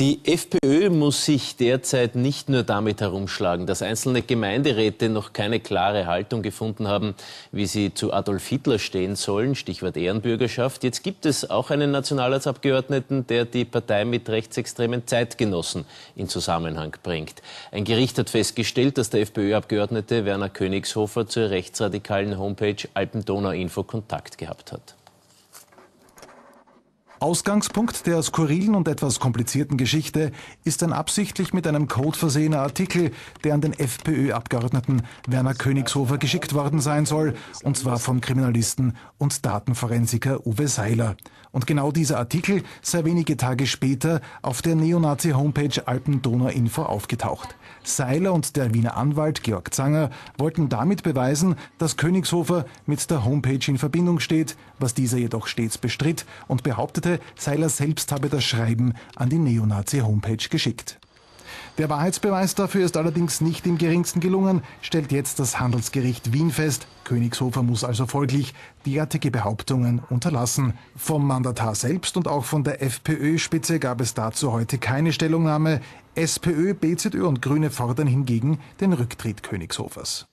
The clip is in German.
Die FPÖ muss sich derzeit nicht nur damit herumschlagen, dass einzelne Gemeinderäte noch keine klare Haltung gefunden haben, wie sie zu Adolf Hitler stehen sollen, Stichwort Ehrenbürgerschaft. Jetzt gibt es auch einen Nationalratsabgeordneten, der die Partei mit rechtsextremen Zeitgenossen in Zusammenhang bringt. Ein Gericht hat festgestellt, dass der FPÖ-Abgeordnete Werner Königshofer zur rechtsradikalen Homepage Alpendonau Info Kontakt gehabt hat. Ausgangspunkt der skurrilen und etwas komplizierten Geschichte ist ein absichtlich mit einem Code versehener Artikel, der an den FPÖ-Abgeordneten Werner Königshofer geschickt worden sein soll, und zwar vom Kriminalisten und Datenforensiker Uwe Seiler. Und genau dieser Artikel sei wenige Tage später auf der Neonazi-Homepage Alpendonau-Info aufgetaucht. Seiler und der Wiener Anwalt Georg Zanger wollten damit beweisen, dass Königshofer mit der Homepage in Verbindung steht, was dieser jedoch stets bestritt und behauptete, betonte, Seiler selbst habe das Schreiben an die Neonazi-Homepage geschickt. Der Wahrheitsbeweis dafür ist allerdings nicht im geringsten gelungen, stellt jetzt das Handelsgericht Wien fest. Königshofer muss also folglich derartige Behauptungen unterlassen. Vom Mandatar selbst und auch von der FPÖ-Spitze gab es dazu heute keine Stellungnahme. SPÖ, BZÖ und Grüne fordern hingegen den Rücktritt Königshofers.